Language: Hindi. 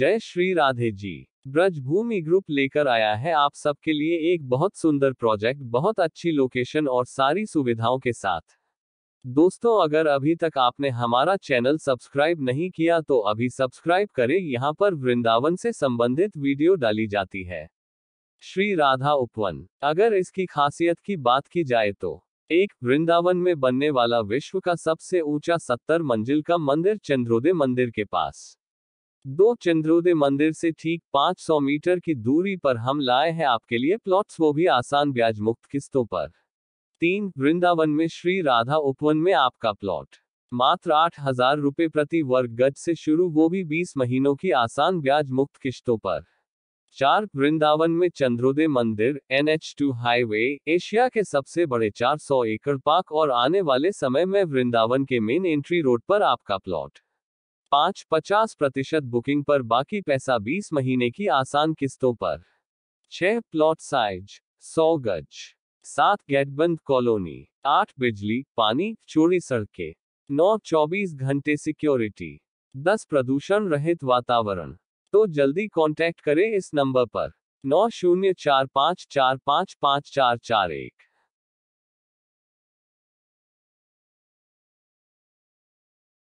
जय श्री राधे जी ब्रजभूमि ग्रुप लेकर आया है आप सबके लिए एक बहुत सुंदर प्रोजेक्ट बहुत अच्छी लोकेशन और सारी सुविधाओं के साथ दोस्तों अगर अभी तक आपने हमारा चैनल सब्सक्राइब नहीं किया तो अभी सब्सक्राइब करें यहाँ पर वृंदावन से संबंधित वीडियो डाली जाती है श्री राधा उपवन अगर इसकी खासियत की बात की जाए तो एक वृंदावन में बनने वाला विश्व का सबसे ऊंचा सत्तर मंजिल का मंदिर चंद्रोदय मंदिर के पास दो चंद्रोदय मंदिर से ठीक 500 मीटर की दूरी पर हम लाए हैं आपके लिए प्लॉट्स वो भी आसान ब्याज मुक्त किस्तों पर तीन वृंदावन में श्री राधा उपवन में आपका प्लॉट मात्र आठ हजार रुपए प्रति वर्ग गज से शुरू वो भी बीस महीनों की आसान ब्याज मुक्त किस्तों पर चार वृंदावन में चंद्रोदय मंदिर N H two highway Asia के सबसे बड़े 400 एकड़ पार्क और आने वाले समय में वृंदावन के मेन एंट्री रोड पर आपका प्लॉट पाँच पचास प्रतिशत बुकिंग पर बाकी पैसा बीस महीने की आसान किस्तों पर छह प्लॉट साइज सौ गज सात गेटबंद कॉलोनी आठ बिजली पानी चोरी सड़कें नौ चौबीस घंटे सिक्योरिटी दस प्रदूषण रहित वातावरण तो जल्दी कांटेक्ट करें इस नंबर पर नौ शून्य चार पाँच चार पाँच पाँच चार चार एक